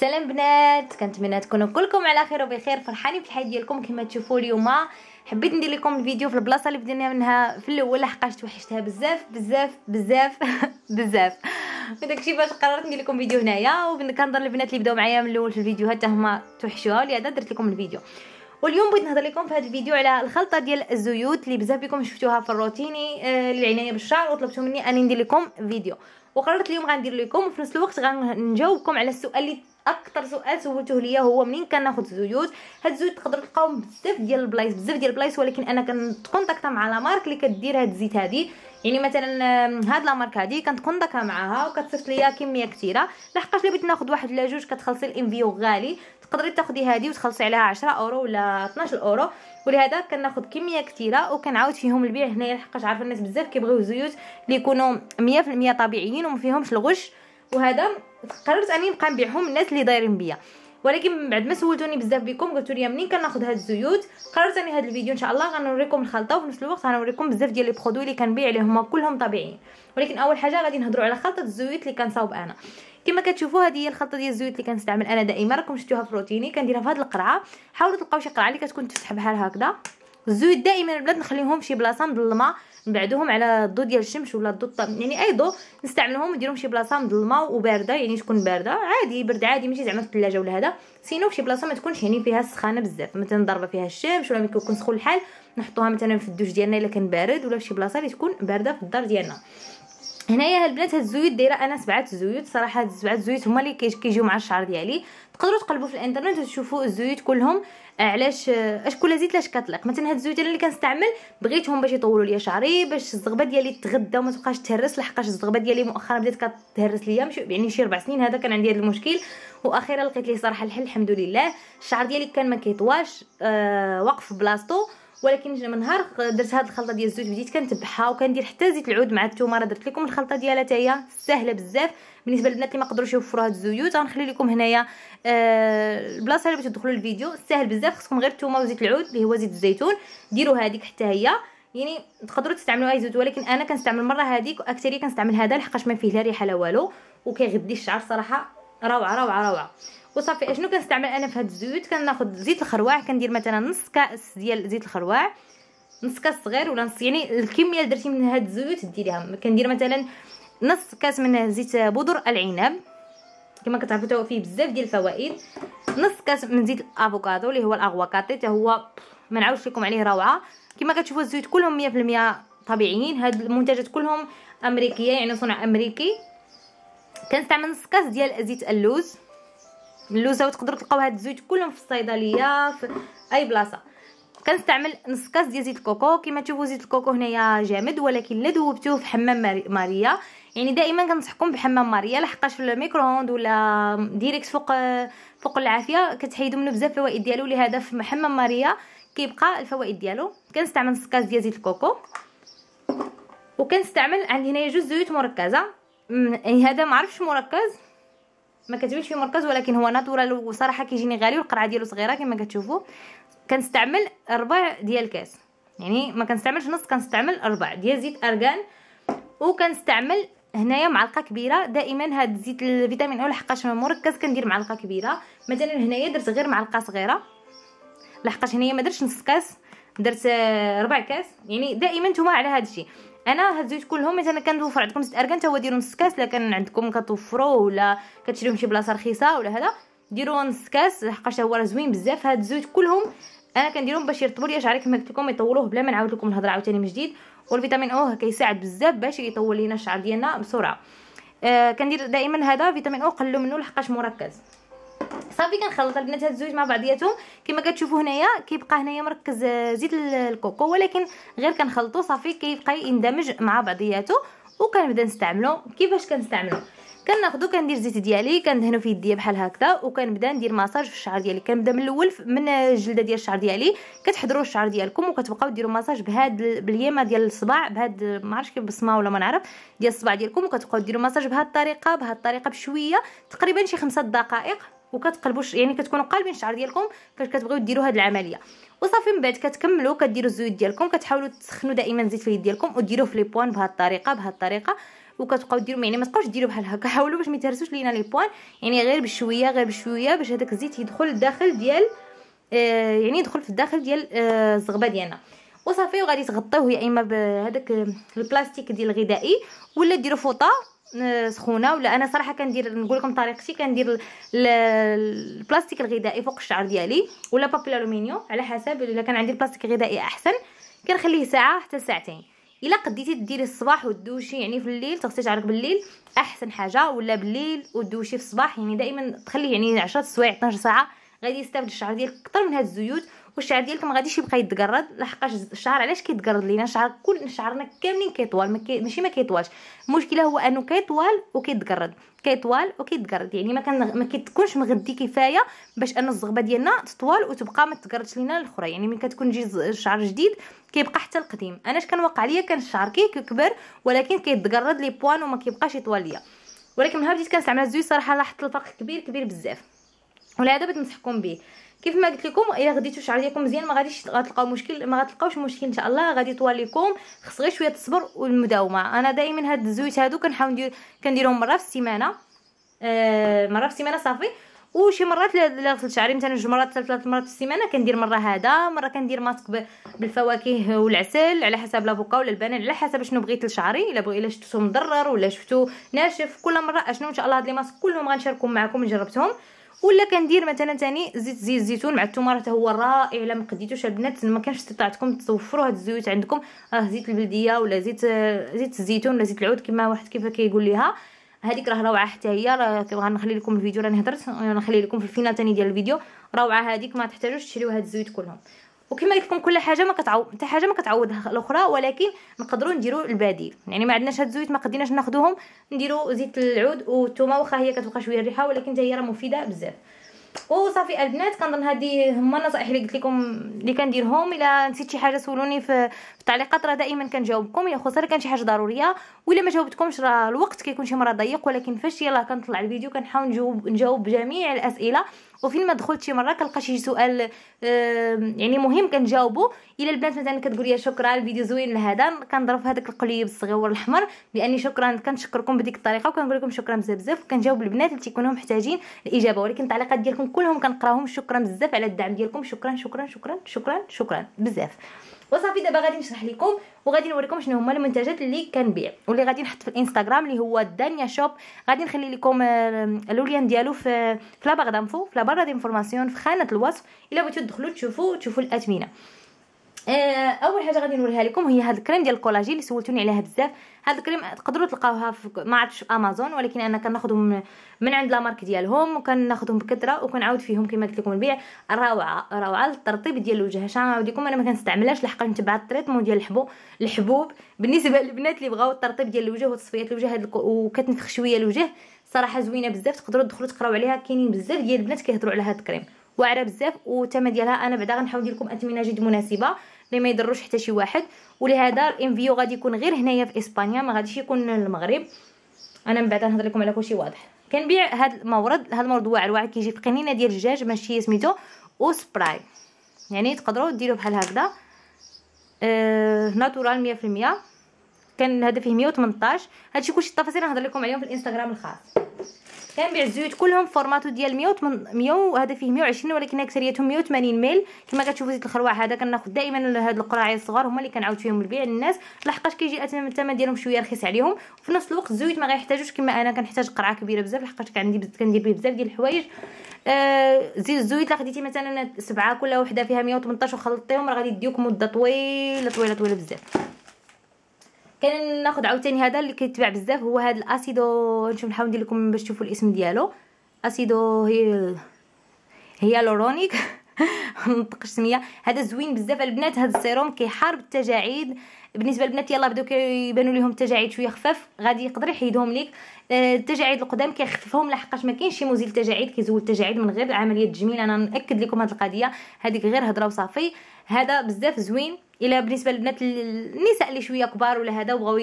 سلام بنات كنتمنى تكونوا كلكم على خير وبخير فرحانين في الحياه ديالكم كما تشوفوا اليوم حبيت ندير لكم الفيديو في البلاصه اللي بدينا منها في الاول حقاش توحشتها بزاف بزاف بزاف بزاف داكشي باش قررت ندير لكم فيديو هنايا وكنهضر البنات اللي بداو معايا من الاول في الفيديو حتى هما توحشوها ولهذا درت لكم الفيديو واليوم بغيت نهضر لكم في هذا الفيديو على الخلطه ديال الزيوت اللي بزاف بكم شفتوها في الروتيني آه، للعنايه بالشعر وطلبتوا مني اني ندير لكم فيديو وقررت اليوم غندير لكم وفي نفس الوقت غنجاوبكم على السؤال اللي اكثر سؤال سولته ليا هو منين كناخذ الزيوت هاد الزيوت تقدر تلقاوهم بزاف ديال البلايص بزاف ديال البلايص ولكن انا كنتكونتاكت مع لا مارك اللي كدير هاد الزيت هادي يعني مثلا هاد لا مارك هادي كنتكونتاكا معاها وكتصيفط ليا كميه كثيره لحقاش اللي بغيت ناخذ واحد لا جوج كتخلصي الانفيو غالي تقدري تاخدي هادي وتخلصي عليها 10 اورو ولا 12 اورو ولهذا كناخذ كميه كثيره وكنعاود فيهم البيع هنايا لحقاش عارفه الناس بزاف كيبغيو زيوت اللي يكونوا 100% طبيعيين وما فيهمش الغش وهذا قررت اني نبقى نبيعهم الناس اللي دايرين بيا ولكن من بعد ما سولتوني بزاف بكم قلتوا لي منين كناخذ هاد الزيوت قررت اني هاد الفيديو ان شاء الله غنوريكم الخلطه وفي نفس الوقت غنوريكم بزاف ديال لي برودوي اللي كنبيع عليهم كلهم طبيعيين ولكن اول حاجه غادي نهضروا على خلطه الزيوت اللي كنصاوب انا كما كتشوفوا هذه هي الخلطه ديال الزيوت اللي كنستعمل انا دائما راكم شفتوها في روتيني كنديرها في هاد القرعه حاولوا تلقاو شي قرعه اللي كتكون تفتح بحال هكذا الزيوت دائما البنات نخليهم في شي بلاصه مظلمه نبعدوهم على الضو ديال الشمس ولا الضوء يعني اي ضو نستعملوهم نديرهم شي بلاصه مظلمه وبارده يعني تكون بارده عادي برد عادي ماشي زعما في الثلاجه ولا هذا سينو فشي بلاصه ما تكونش يعني فيها سخانه بزاف مثلا ضاربه فيها الشمس ولا ملي كيكون سخون الحال نحطوها مثلا في الدوش ديالنا الا كان بارد ولا فشي بلاصه اللي تكون بارده في الدار ديالنا هنايا البنات هاد الزيوت دايره انا سبعه زيوت صراحه هاد سبعه زيوت هما اللي كيجيو مع الشعر ديالي تقدروا تقلبوا في الانترنت وتشوفوا الزيوت كلهم آه، علاش آه، اش كل زيت لاش كطلق مثلا هاد الزيوت اللي كنستعمل بغيتهم باش يطولوا لي شعري باش الزغبه ديالي تغدى وما تبقاش تهرس لحقاش الزغبه ديالي مؤخرا بدات كتهرس ليا يعني شي ربع سنين هذا كان عندي هذا المشكل واخيرا لقيت ليه صراحه الحل الحمد لله الشعر ديالي كان ما كيطواش أه واقف في بلاصتو ولكن من نهار درت هاد الخلطه ديال الزيت بديت كنتبعها وكندير حتى زيت العود مع الثومه راه درت لكم الخلطه ديالها تاهي سهله بزاف بالنسبه للبنات اللي ما قدروش يوفروا هاد الزيوت غنخلي لكم هنايا آه البلاصه اللي باش تدخلوا الفيديو سهل بزاف خصكم غير الثومه وزيت العود اللي هو زيت الزيتون ديروا هذيك حتى هي يعني تقدروا تستعملوا اي زيت ولكن انا كنستعمل مره هذيك واكثريه كنستعمل هذا لحقاش ما فيه لا ريحه لا والو وكيغدي الشعر صراحه روعه روعه روعه وصافي اشنو كنستعمل انا في هاد الزيوت كناخذ زيت الخروع كندير مثلا نص كاس ديال زيت الخروع نص كاس صغير ولا نص يعني الكميه اللي درتي من هاد الزيوت ديريها كندير مثلا نص كاس من زيت بودر العنب كما كتعرفوا تاهو فيه بزاف ديال الفوائد نص كاس من زيت الافوكادو اللي هو الاغواكاتي حتى هو ما نعاودش لكم عليه روعه كما كتشوفوا الزيوت كلهم 100% طبيعيين هاد المنتجات كلهم امريكيه يعني صنع امريكي كنستعمل نص كاس ديال زيت اللوز اللوزه وتقدروا تلقاو هاد الزيوت كلهم في الصيدليه في اي بلاصه كنستعمل نص كاس ديال زيت الكوكو كما تشوفوا زيت الكوكو هنايا جامد ولكن لا ذوبتوه في حمام ماريا يعني دائما كنصحكم بحمام ماريا لحقاش في الميكرووند ولا ديريكت فوق فوق العافيه كتحيدوا منه بزاف الفوائد ديالو لهذا في حمام ماريا كيبقى الفوائد ديالو كنستعمل نص كاس ديال زيت الكوكو وكنستعمل عندي هنايا جوج زيوت مركزه يعني هذا ما عرفش مركز ما كتبينش في مركز ولكن هو ناتورال وصراحه كيجيني غالي والقرعه ديالو صغيره كما كتشوفوا كنستعمل ربع ديال الكاس يعني ما كنستعملش نص كنستعمل ربع ديال زيت ارغان وكنستعمل هنايا معلقه كبيره دائما هاد زيت الفيتامين او لحقاش مركز كندير معلقه كبيره مثلا هنايا درت غير معلقه صغيره لحقاش هنايا ما درتش نص كاس درت آه، ربع كاس يعني دائما نتوما على هذا الشيء انا هاد الزيوت كلهم مثلا كنوفر عندكم زيت اركان حتى هو ديروا نص كاس الا كان عندكم كتوفروه ولا كتشريوه من شي بلاصه رخيصه ولا هذا ديروا نص كاس حقاش هو راه زوين بزاف هاد الزيوت كلهم انا كنديرهم باش يرطبوا ليا شعري كما قلت لكم يطولوه بلا ما نعاود لكم الهضره عاوتاني من جديد والفيتامين او كيساعد بزاف باش يطول لينا الشعر ديالنا بسرعه آه كندير دائما هذا فيتامين او قللوا منه لحقاش مركز صافي كنخلط البنات هاد الزوج مع بعضياتهم كما كتشوفوا هنايا كيبقى هنايا مركز آه، زيت الكوكو ولكن غير كنخلطو صافي كيبقى يندمج مع بعضياته وكنبدا نستعملو كيفاش كنستعملو كناخذو كندير الزيت ديالي كندهنو في يديا بحال هكذا وكنبدا ندير مساج في الشعر ديالي كنبدا من الاول من الجلده ديال الشعر ديالي كتحضروا الشعر ديالكم وكتبقاو ديروا مساج بهاد باليمه ديال الصباع بهاد ما عرفتش كيف بصمه ولا ما نعرف ديال الصباع ديالكم وكتبقاو ديروا مساج بهاد الطريقه بهاد الطريقه بشويه تقريبا شي خمسة دقائق وكتقلبوا يعني كتكونوا قالبين الشعر ديالكم فاش كتبغيو ديروا هذه العمليه وصافي من بعد كتكملوا كديروا الزيوت ديالكم كتحاولوا تسخنوا دائما الزيت في اليد ديالكم وديروه في لي بوان بهذه الطريقه بهذه الطريقه وكتبقاو ديروا يعني ما تبقاوش ديروا بحال هكا حاولوا باش ما يتهرسوش لينا لي بوان يعني غير بشويه غير بشويه باش هذاك الزيت يدخل الداخل ديال آه يعني يدخل في الداخل ديال آه الزغبه ديالنا وصافي وغادي تغطيوه يا اما بهذاك البلاستيك ديال الغذائي ولا ديروا فوطه سخونه ولا انا صراحه كندير نقول لكم طريقتي كندير البلاستيك الغذائي فوق الشعر ديالي ولا بابي الومنيوم على حسب الا كان عندي البلاستيك الغذائي احسن كنخليه ساعه حتى ساعتين الا قديتي ديري الصباح ودوشي يعني في الليل تغسلي شعرك بالليل احسن حاجه ولا بالليل ودوشي في الصباح يعني دائما تخليه يعني 10 سوايع 12 ساعه غادي يستافد الشعر ديالك اكثر من هاد الزيوت والشعر ديالك ما غاديش يبقى يتقرض لحقاش الشعر علاش كيتقرض لينا شعر كل شعرنا كاملين كيطوال ماشي ما كيطوالش المشكله هو انه كيطوال وكيتقرض كيطوال وكيتقرض يعني ما كان ما كتكونش مغدي كفايه باش ان الزغبه ديالنا تطوال وتبقى ما تقردش لينا الاخرى يعني ملي كتكون جي الشعر جديد كيبقى حتى القديم انا اش كان واقع ليا كان الشعر كيكبر ولكن كيتقرض لي بوان وما كيبقاش يطوال ليا ولكن من ها بديت كنستعمل الزوي صراحه لاحظت الفرق كبير كبير بزاف ولهذا بديت نصحكم به كيف ما قلت لكم الا غديتو شعر ديالكم مزيان ما غاديش غتلقاو مشكل ما غتلقاوش مشكل ان شاء الله غادي يطوال لكم خص غير شويه الصبر والمداومه انا دائما هاد الزويت هادو كنحاول ندير كنديرهم مره في السيمانه آه مره في السيمانه صافي وشي مرات الا غسلت شعري مثلا جوج مرات ثلاث مرات في السيمانه كندير مره هذا مره كندير ماسك بالفواكه والعسل على حسب لافوكا ولا البنان على حسب شنو بغيت لشعري الا بغيت الا شفتو مضرر ولا شفتو ناشف كل مره اشنو ان شاء الله هاد لي ماسك كلهم غنشاركهم معكم جربتهم ولا كندير مثلا ثاني زيت زيت الزيتون مع الثومه راه هو رائع الا ما قديتوش البنات ما كانش استطاعتكم توفروا هاد الزيوت عندكم راه زيت البلديه ولا زيت زيت الزيتون ولا زيت العود كما واحد كيف كيقول ليها هذيك راه روعه حتى هي راه كنبغي نخلي لكم الفيديو راني هضرت غنخلي لكم في الفينال ثاني ديال الفيديو روعه هذيك ما تحتاجوش تشريو هاد الزيوت كلهم وكما لكم كل حاجه ما كتعوض حتى حاجه ما كتعوضها الاخرى ولكن نقدروا نديروا البديل يعني ما عندناش هاد الزيوت ما قديناش ناخذوهم نديروا زيت العود والثومه واخا هي كتبقى شويه الريحه ولكن حتى هي راه مفيده بزاف وصافي البنات كنظن هذه هما النصائح اللي قلت لكم اللي كنديرهم الا نسيت شي حاجه سولوني في, في التعليقات راه دائما كنجاوبكم يا خسر كان شي حاجه ضروريه ولا ما جاوبتكمش راه الوقت كيكون شي مره ضيق ولكن فاش يلاه كنطلع الفيديو كنحاول نجاوب نجاوب جميع الاسئله وفين ما دخلت شي مره كنلقى شي سؤال يعني مهم كنجاوبو الا البنات مثلا كتقول لي شكرا الفيديو زوين لهذا كنضرب هذاك القليب الصغير الاحمر لاني شكرا كنشكركم بديك الطريقه وكنقول لكم شكرا بزاف بزاف وكنجاوب البنات اللي تيكونوا محتاجين الاجابه ولكن التعليقات ديالكم كلهم كنقراهم شكرا بزاف على الدعم ديالكم شكرا شكرا شكرا شكرا شكرا بزاف وصافي دابا غادي نشرح لكم وغادي نوريكم شنو هما المنتجات اللي كنبيع واللي غادي نحط في الانستغرام اللي هو دانيا شوب غادي نخلي لكم اللوليان آه، ديالو في في لاباغ دانفو في لابارا دانفورماسيون في خانه الوصف الا بغيتو تدخلوا تشوفوا تشوفوا الاثمنه آه، اول حاجه غادي نوريها لكم هي هاد الكريم ديال الكولاجين اللي سولتوني عليها بزاف هاد الكريم تقدروا تلقاوها في ما عرفتش في امازون ولكن انا كناخذهم من, عند لا مارك ديالهم وكناخذهم بكثره وكنعاود فيهم كما قلت لكم البيع روعه روعه للترطيب ديال الوجه عشان نعاود لكم انا ما كنستعملهاش لحقاش نتبع التريتمون ديال الحبوب الحبوب بالنسبه للبنات اللي بغاو الترطيب ديال الوجه وتصفيات الوجه وكتنفخ شويه الوجه صراحه زوينه بزاف تقدروا تدخلوا تقراو عليها كاينين بزاف ديال البنات كيهضروا على هاد الكريم واعره بزاف والثمن ديالها انا بعدا غنحاول ندير لكم اثمنه جد مناسبه اللي ما يضروش حتى شي واحد ولهذا الانفيو غادي يكون غير هنايا في اسبانيا ما غاديش يكون المغرب انا من بعد نهضر لكم على كلشي واضح كنبيع هذا المورد هذا المورد واعر واعر كيجي في قنينه ديال الدجاج ماشي سميتو سبراي يعني تقدروا ديروا بحال هكذا آه ناتورال 100% كان هذا فيه 118 هادشي كلشي التفاصيل نهضر لكم عليهم في الانستغرام الخاص كان بيع الزيوت كلهم فورماتو ديال 100 100 وهذا فيه 120 ولكن اكثريتهم 180 ميل كما كتشوفوا زيت الخروع هذا كناخذ دائما هاد القراعي الصغار هما اللي كنعاود فيهم البيع للناس لحقاش كيجي الثمن ديالهم شويه رخيص عليهم وفي نفس الوقت الزيوت ما غيحتاجوش كما انا كنحتاج قرعه كبيره بزاف لحقاش عندي كندير بيه بزاف ديال الحوايج آه زيت الزيوت لاخديتي مثلا سبعه كل وحده فيها 118 وخلطتيهم راه غادي يديوك مده طويله طويله طويله بزاف كان ناخد عاوتاني هذا اللي كيتباع بزاف هو هذا الاسيدو نشوف نحاول ندير لكم باش تشوفوا الاسم ديالو اسيدو هي هيالورونيك نطق السميه هذا زوين بزاف البنات هذا السيروم كيحارب التجاعيد بالنسبه للبنات يلا بداو كيبانوا لهم التجاعيد شويه خفاف غادي يقدر يحيدهم ليك آه، التجاعيد القدام كيخففهم لحقاش ما كاينش شي مزيل تجاعيد كيزول التجاعيد من غير عمليه التجميل انا ناكد لكم هذه القضيه هذيك غير هضره وصافي هذا بزاف زوين الا بالنسبه للبنات النساء اللي شويه كبار ولا هذا وبغاو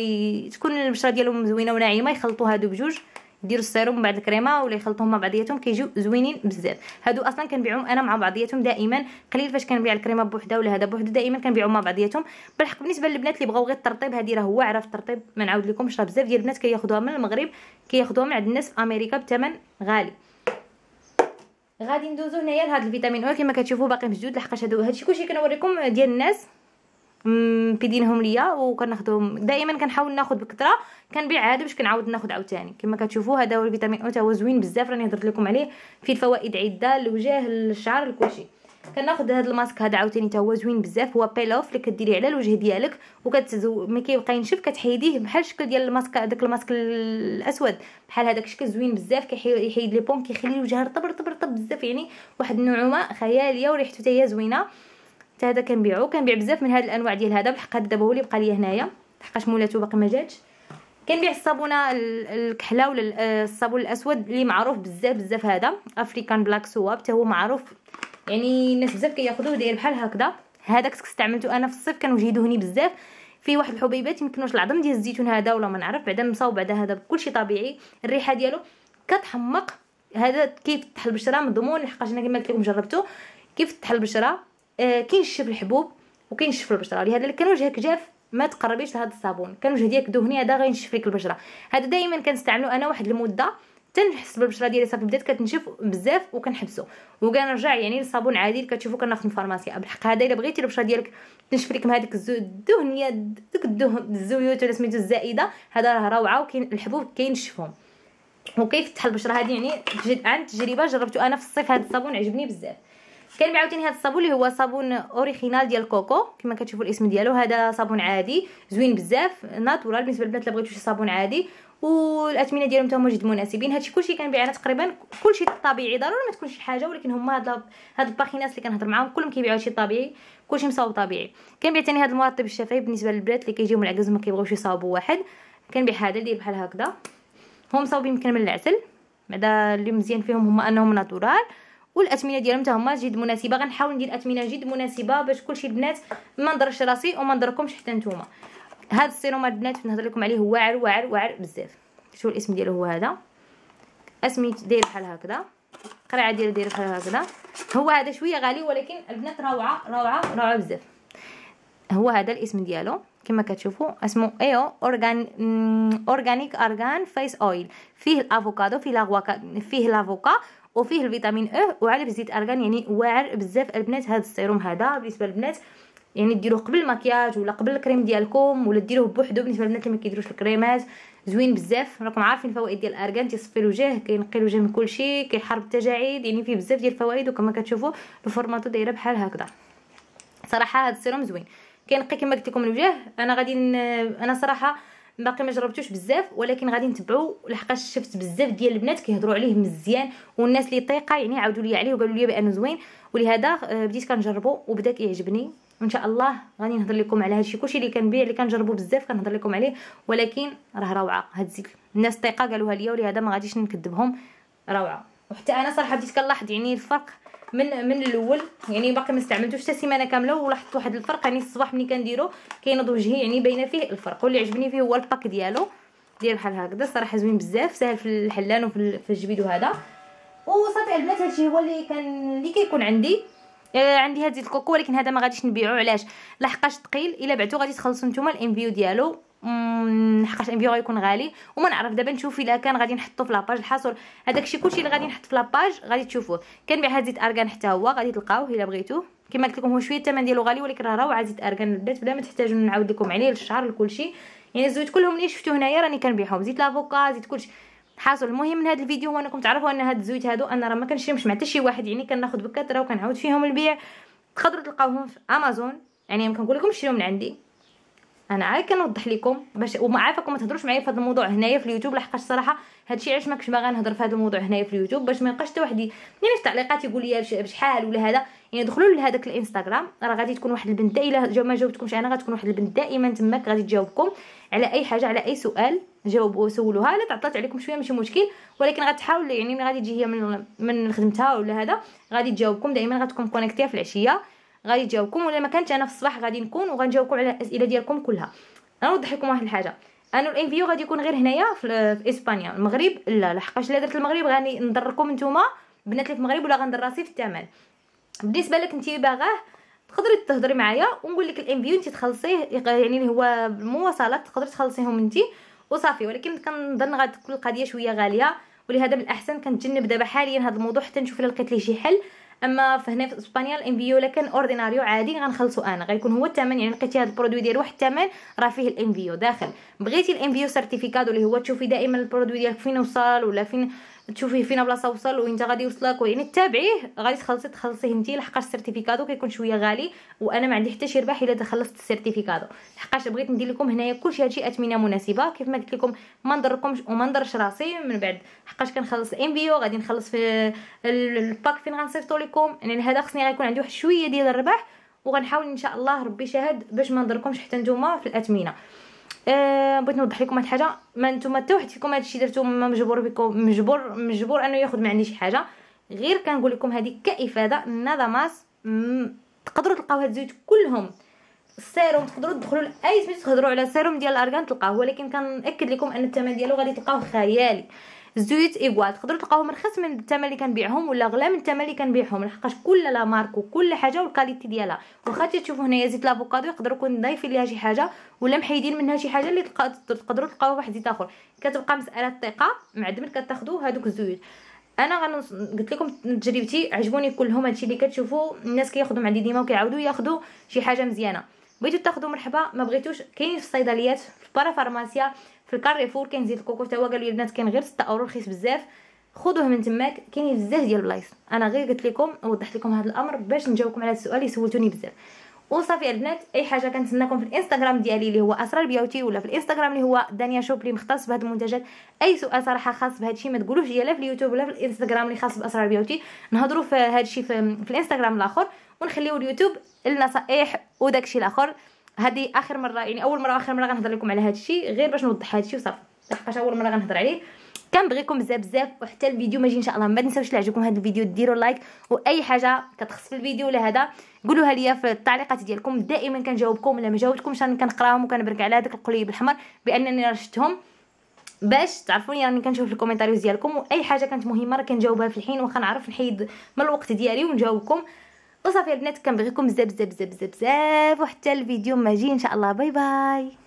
تكون البشره ديالهم زوينه وناعمه يخلطوا هادو بجوج يديروا السيروم بعد الكريمه ولا يخلطوهم مع بعضياتهم كيجيو زوينين بزاف هادو اصلا كنبيعهم انا مع بعضياتهم دائما قليل فاش كنبيع الكريمه بوحده ولا هذا بوحده دائما كنبيعهم مع بعضياتهم بالحق بالنسبه للبنات اللي بغاو غير الترطيب هادي راه هو عرف الترطيب ما نعاود لكمش راه بزاف ديال البنات كياخذوها من المغرب كياخذوها من عند الناس في امريكا بثمن غالي غادي ندوزو هنايا لهاد الفيتامين او كما كتشوفوا باقي مسدود لحقاش هادو هادشي كلشي كنوريكم ديال الناس مفيدينهم ليا وكناخذهم دائما كنحاول ناخذ بكثره كنبيع هذا باش كنعاود ناخذ عاوتاني كما كتشوفوا هذا هو الفيتامين او هو زوين بزاف راني هضرت لكم عليه فيه فوائد عده للوجه للشعر لكلشي كناخذ هذا الماسك هذا عاوتاني حتى هو زوين بزاف هو بيل اوف اللي كديري على الوجه ديالك وكتزو ما كيبقى ينشف كتحيديه بحال الشكل ديال الماسك هذاك الماسك الاسود بحال هذاك الشكل زوين بزاف كيحيد لي بون كيخلي الوجه رطب رطب رطب بزاف يعني واحد النعومه خياليه وريحته حتى هي زوينه حتى هذا كنبيعو كنبيع بزاف من هاد الانواع ديال هذا بالحق هذا دابا هو اللي بقى ليا هنايا لحقاش مولاتو باقي ما جاتش كنبيع الصابونه الكحله ولا آه، الصابون الاسود اللي معروف بزاف بزاف هذا افريكان بلاك سواب حتى هو معروف يعني الناس بزاف كياخذوه داير بحال هكذا هذا كنت استعملته انا في الصيف كانوا دهني بزاف فيه واحد الحبيبات يمكنوش العظم ديال الزيتون هذا ولا ما نعرف بعدا مصاوب بعدا هذا بكلشي طبيعي الريحه ديالو كتحمق هذا كيفتح البشره مضمون لحقاش انا كما قلت لكم جربته كيفتح البشره آه كينشف الحبوب وكينشف البشره لهذا كان وجهك جاف ما تقربيش لهذا الصابون كان وجه ديالك دهني هذا غينشف لك البشره هذا دائما كنستعملو انا واحد المده تنحس بالبشره ديالي صافي بدات كتنشف بزاف وكنحبسو وكنرجع يعني للصابون عادي اللي كتشوفو كناخذ من الفارماسيا بالحق هذا الا بغيتي البشره ديالك تنشف لك هذيك الدهنيه ديك الدهن الزيوت ولا سميتو الزائده هذا راه روعه وكاين الحبوب كينشفهم وكيفتح البشره هذه يعني عن تجربه جربته انا في الصيف هذا الصابون عجبني بزاف كنبيع عاوتاني هذا الصابون اللي هو صابون اوريجينال ديال كوكو كما كتشوفوا الاسم ديالو هذا صابون عادي زوين بزاف ناتورال بالنسبه للبنات اللي بغيتو شي صابون عادي والاثمنه ديالهم حتى جد مناسبين هادشي كلشي كنبيع بيعنا تقريبا كلشي طبيعي ضروري ما تكونش شي حاجه ولكن هما هاد هاد الباخيناس اللي كنهضر معاهم كلهم كيبيعوا شي طبيعي كلشي مصاوب طبيعي كنبيع بيعتني هاد المرطب الشفايف بالنسبه للبنات اللي كيجيو من العكاز وما كيبغيوش يصاوبوا واحد كنبيع هذا اللي بحال هكذا هو مصاوب يمكن من العسل بعدا اللي مزيان فيهم هما انهم ناتورال والاثمنه ديالهم حتى هما جد مناسبه غنحاول ندير اثمنه جد مناسبه باش كلشي البنات ما نضرش راسي وما نضركمش حتى نتوما هذا السيروم البنات نهضر لكم عليه واعر واعر واعر بزاف شوفوا الاسم ديالو هو هذا اسمي داير بحال هكذا القرعه ديالو دايره بحال هكذا هو هذا شويه غالي ولكن البنات روعه روعه روعه بزاف هو هذا الاسم ديالو كما كتشوفوا اسمه ايو اورغان اورغانيك ارغان فيس اويل فيه الافوكادو فيه لاغواكا فيه لافوكا وفيه الفيتامين اه وعالي بزيت ارغان يعني واعر بزاف البنات هذا السيروم هذا بالنسبه للبنات يعني ديروه قبل المكياج ولا قبل الكريم ديالكم ولا ديروه بوحدو بالنسبه للبنات اللي ما كيديروش الكريمات زوين بزاف راكم عارفين الفوائد ديال الارغان تيصفي الوجه كينقي الوجه من كلشي كيحارب التجاعيد يعني فيه بزاف ديال الفوائد وكما كتشوفوا الفورماتو دايره بحال هكذا صراحه هذا السيروم زوين كينقي كما قلت لكم الوجه انا غادي انا صراحه باقي ما جربتوش بزاف ولكن غادي نتبعو لحقاش شفت بزاف ديال البنات كيهضروا عليه مزيان والناس اللي طيقه يعني عاودوا لي عليه وقالوا لي بانه زوين ولهذا آه، بديت كنجربو وبدا كيعجبني وان شاء الله غادي نهضر لكم على هادشي كلشي اللي كنبيع اللي كنجربو بزاف كنهضر لكم عليه ولكن راه روعه هاد الزيت الناس طيقه قالوها ليا ولهذا ما غاديش نكذبهم روعه وحتى انا صراحه بديت كنلاحظ يعني الفرق من من الاول يعني باقي ما استعملتوش حتى سيمانه كامله ولاحظت واحد الفرق يعني الصباح ملي كنديرو كينوض وجهي يعني باينه فيه الفرق واللي عجبني فيه هو الباك ديالو ديال بحال هكذا صراحه زوين بزاف ساهل في الحلان وفي الجبيد وهذا وصافي البنات هادشي هو اللي كان اللي كيكون عندي آه، عندي هاد الكوكو ولكن هذا ما غاديش نبيعو علاش لحقاش ثقيل الا بعتو غادي تخلصوا نتوما الانفيو ديالو حقاش انفيو غيكون غالي وما نعرف دابا نشوف الا كان غادي نحطو في لاباج الحاصل هذاك الشيء كلشي اللي غادي نحط في لاباج غادي تشوفوه كنبيع هاد زيت ارغان حتى هو غادي تلقاوه الا بغيتو كما قلت لكم هو شويه الثمن ديالو غالي ولكن راه روعه زيت ارغان البنات بلا ما تحتاجوا نعاود لكم عليه الشعر لكلشي يعني الزيوت كلهم اللي شفتو هنايا راني كنبيعهم زيت لافوكا زيت كلشي حاصل المهم من هذا الفيديو هو انكم تعرفوا ان هاد الزيوت هادو انا راه ما كنشرمش مع حتى شي واحد يعني كناخذ بكثره وكنعاود فيهم البيع تقدروا تلقاوهم في امازون يعني ما كنقول لكم شريو من عندي انا عاد كنوضح لكم باش وما عارفاكم ما تهضروش معايا في هذا الموضوع هنايا في اليوتيوب لحقاش هذا هادشي علاش ما كنتش باغا نهضر في هذا الموضوع هنايا في اليوتيوب باش ما يبقاش حتى واحد يعني في التعليقات يقول لي بشحال ولا هذا يعني دخلوا لهذاك الانستغرام راه غادي تكون واحد البنت الا جاوب ما جاوبتكمش انا غتكون واحد البنت دائما تماك غادي تجاوبكم على اي حاجه على اي سؤال جاوبوا سولوها الا تعطلت عليكم شويه ماشي مشكل ولكن غتحاول يعني غادي تجي هي من من خدمتها ولا هذا غادي تجاوبكم دائما غتكون كونيكتيه في العشيه غادي تجاوبكم ولا ما كانش انا في الصباح غادي نكون وغنجاوبكم على الاسئله ديالكم كلها نوضح لكم واحد الحاجه انا الانفيو غادي يكون غير هنايا في, اسبانيا المغرب لا لحقاش الا درت المغرب غادي نضركم نتوما بنات اللي في المغرب ولا غندير راسي في الثمن بالنسبه لك انت باغاه تقدري تهضري معايا ونقول لك الانفيو انت تخلصيه يعني هو المواصلات تقدري تخلصيهم انت وصافي ولكن كنظن غتكون القضيه شويه غاليه ولهذا من الاحسن كنتجنب دابا حاليا هذا الموضوع حتى نشوف الا لقيت ليه شي حل اما فهنا في اسبانيا الانفيو كان اورديناريو عادي غنخلصو انا غيكون هو الثمن يعني لقيتي هذا البرودوي ديال واحد الثمن راه فيه الانفيو داخل بغيتي الانفيو سيرتيفيكادو اللي هو تشوفي دائما البرودوي ديالك فين وصل ولا فين تشوفيه فينا بلاصه وصل وين غادي يوصلك يعني تابعيه غادي تخلصي تخلصيه نتي لحقاش السيرتيفيكادو كيكون شويه غالي وانا ما عندي حتى شي ربح الا تخلصت السيرتيفيكادو لحقاش بغيت ندير لكم هنايا كلشي هادشي اثمنه مناسبه كيف ما قلت لكم ما نضركمش وما نضرش راسي من بعد لحقاش كنخلص الام بي او غادي نخلص في الباك فين غنصيفطو لكم يعني هذا خصني غيكون عندي واحد شويه ديال الربح وغنحاول ان شاء الله ربي شاهد باش ما نضركمش حتى نتوما في الاثمنه أه بغيت نوضح لكم واحد الحاجه ما نتوما حتى واحد فيكم الشيء درتو ما مجبور بكم مجبور مجبور انه ياخذ معني شي حاجه غير كنقول لكم هذه كافاده نظامات تقدروا تلقاو هاد الزيوت كلهم السيروم تقدروا تدخلوا لاي سميتو تهضروا على سيروم ديال الارغان تلقاوه ولكن كنأكد لكم ان الثمن ديالو غادي تلقاوه خيالي الزيوت ايغوال تقدروا تلقاوهم رخص من الثمن اللي كنبيعهم ولا غلا من الثمن اللي كنبيعهم لحقاش كل لا مارك وكل حاجه والكاليتي ديالها واخا تشوفوا هنايا زيت الافوكادو يقدروا يكون ضايفين ليها شي حاجه ولا محيدين منها شي حاجه اللي تقدروا تلقاوها واحد زيت اخر كتبقى مساله الثقه مع الدمن كتاخذوا هذوك الزيوت انا غنص... قلت لكم تجربتي عجبوني كلهم هادشي اللي كتشوفوا الناس كياخذوا عندي ديما وكيعاودوا ياخذوا شي حاجه مزيانه بغيتو تاخذوا مرحبا ما بغيتوش كاين في الصيدليات في بارافارماسيا في الكاريفور كاين زيت الكوكو حتى هو قالوا لي البنات كاين غير 6 اورو رخيص بزاف خذوه من تماك كاين بزاف ديال البلايص انا غير قلت لكم وضحت لكم هذا الامر باش نجاوبكم على السؤال اللي سولتوني بزاف وصافي البنات اي حاجه كنتسناكم في الانستغرام ديالي اللي هو اسرار بيوتي ولا في الانستغرام اللي هو دانيا شوب اللي مختص بهاد المنتجات اي سؤال صراحه خاص بهذا الشيء ما تقولوش ليا لا في اليوتيوب ولا في الانستغرام اللي خاص باسرار بيوتي نهضروا في هذا الشيء في, في الانستغرام الاخر ونخليو اليوتيوب للنصائح وداكشي الاخر هذه اخر مره يعني اول مره اخر مره غنهضر لكم على هذا الشيء غير باش نوضح هذا الشيء وصافي لحقاش اول مره غنهضر عليه كنبغيكم بزاف بزاف وحتى الفيديو ماجي ان شاء الله ما تنساوش اللي عجبكم هذا الفيديو ديروا لايك واي حاجه كتخص في الفيديو ولا هذا قولوها ليا في التعليقات ديالكم دائما كنجاوبكم الا ما جاوبتكمش راني كنقراهم وكنبرك على هذاك القليب الاحمر بانني راه باش تعرفوني راني كنشوف الكومنتاريوز ديالكم واي حاجه كانت مهمه راه كنجاوبها في الحين نعرف نحيد من الوقت ديالي ونجاوبكم وصافي البنات كنبغيكم بزاف بزاف بزاف بزاف وحتى الفيديو ما جي ان شاء الله باي باي